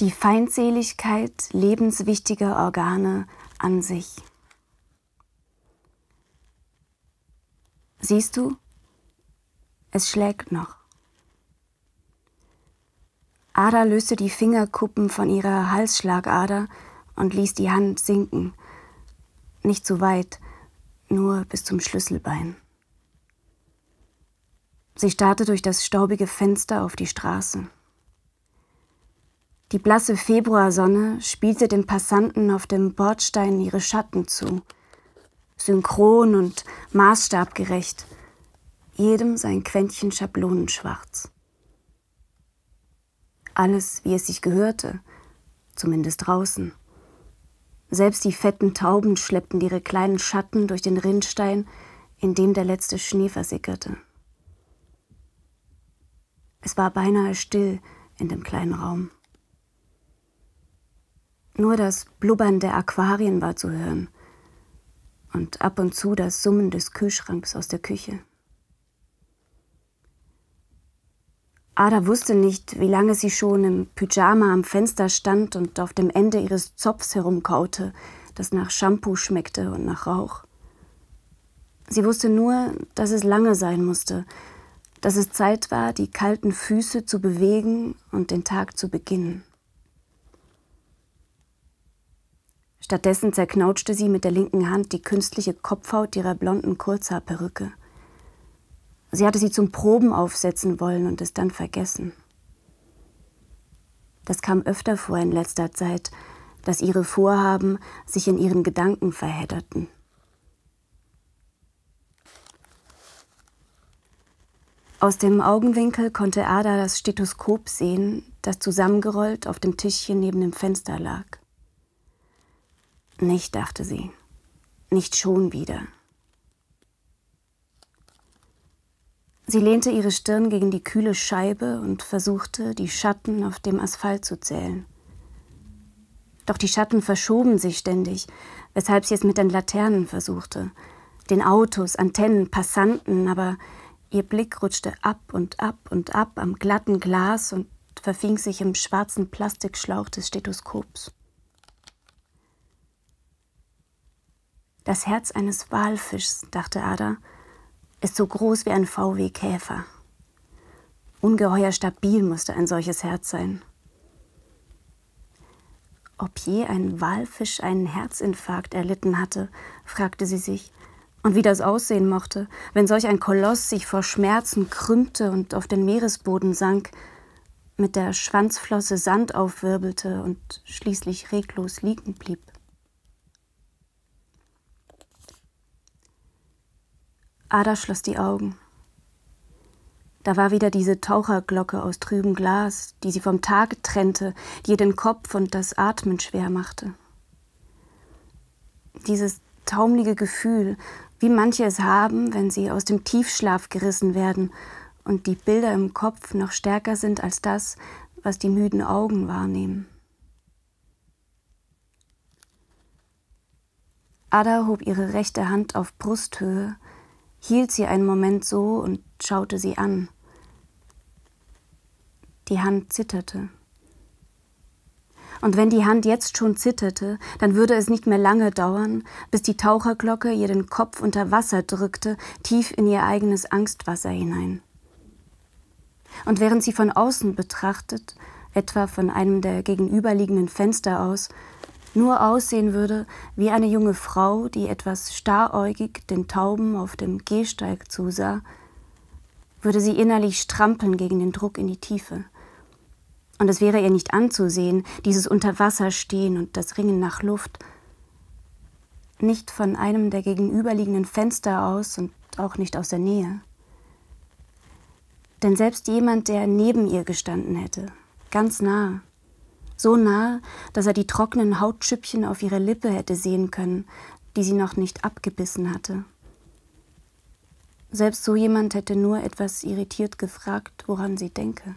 die Feindseligkeit lebenswichtiger Organe an sich. Siehst du, es schlägt noch. Ada löste die Fingerkuppen von ihrer Halsschlagader und ließ die Hand sinken. Nicht zu so weit, nur bis zum Schlüsselbein. Sie starrte durch das staubige Fenster auf die Straße. Die blasse Februarsonne spielte den Passanten auf dem Bordstein ihre Schatten zu. Synchron und maßstabgerecht, jedem sein Quäntchen Schablonenschwarz. Alles, wie es sich gehörte, zumindest draußen. Selbst die fetten Tauben schleppten ihre kleinen Schatten durch den Rinnstein, in dem der letzte Schnee versickerte. Es war beinahe still in dem kleinen Raum. Nur das Blubbern der Aquarien war zu hören und ab und zu das Summen des Kühlschranks aus der Küche. Ada wusste nicht, wie lange sie schon im Pyjama am Fenster stand und auf dem Ende ihres Zopfs herumkaute, das nach Shampoo schmeckte und nach Rauch. Sie wusste nur, dass es lange sein musste, dass es Zeit war, die kalten Füße zu bewegen und den Tag zu beginnen. Stattdessen zerknautschte sie mit der linken Hand die künstliche Kopfhaut ihrer blonden Kurzhaarperücke. Sie hatte sie zum Proben aufsetzen wollen und es dann vergessen. Das kam öfter vor in letzter Zeit, dass ihre Vorhaben sich in ihren Gedanken verhedderten. Aus dem Augenwinkel konnte Ada das Stethoskop sehen, das zusammengerollt auf dem Tischchen neben dem Fenster lag. Nicht, dachte sie. Nicht schon wieder. Sie lehnte ihre Stirn gegen die kühle Scheibe und versuchte, die Schatten auf dem Asphalt zu zählen. Doch die Schatten verschoben sich ständig, weshalb sie es mit den Laternen versuchte, den Autos, Antennen, Passanten, aber ihr Blick rutschte ab und ab und ab am glatten Glas und verfing sich im schwarzen Plastikschlauch des Stethoskops. Das Herz eines Walfischs, dachte Ada, ist so groß wie ein VW-Käfer. Ungeheuer stabil musste ein solches Herz sein. Ob je ein Walfisch einen Herzinfarkt erlitten hatte, fragte sie sich, und wie das aussehen mochte, wenn solch ein Koloss sich vor Schmerzen krümmte und auf den Meeresboden sank, mit der Schwanzflosse Sand aufwirbelte und schließlich reglos liegen blieb. Ada schloss die Augen. Da war wieder diese Taucherglocke aus trübem Glas, die sie vom Tag trennte, die ihr den Kopf und das Atmen schwer machte. Dieses taumlige Gefühl, wie manche es haben, wenn sie aus dem Tiefschlaf gerissen werden und die Bilder im Kopf noch stärker sind als das, was die müden Augen wahrnehmen. Ada hob ihre rechte Hand auf Brusthöhe hielt sie einen Moment so und schaute sie an. Die Hand zitterte. Und wenn die Hand jetzt schon zitterte, dann würde es nicht mehr lange dauern, bis die Taucherglocke ihr den Kopf unter Wasser drückte, tief in ihr eigenes Angstwasser hinein. Und während sie von außen betrachtet, etwa von einem der gegenüberliegenden Fenster aus, nur aussehen würde wie eine junge Frau, die etwas staräugig den Tauben auf dem Gehsteig zusah, würde sie innerlich strampeln gegen den Druck in die Tiefe. Und es wäre ihr nicht anzusehen, dieses Unterwasserstehen und das Ringen nach Luft. Nicht von einem der gegenüberliegenden Fenster aus und auch nicht aus der Nähe. Denn selbst jemand, der neben ihr gestanden hätte, ganz nah, so nah, dass er die trockenen Hautschüppchen auf ihrer Lippe hätte sehen können, die sie noch nicht abgebissen hatte. Selbst so jemand hätte nur etwas irritiert gefragt, woran sie denke.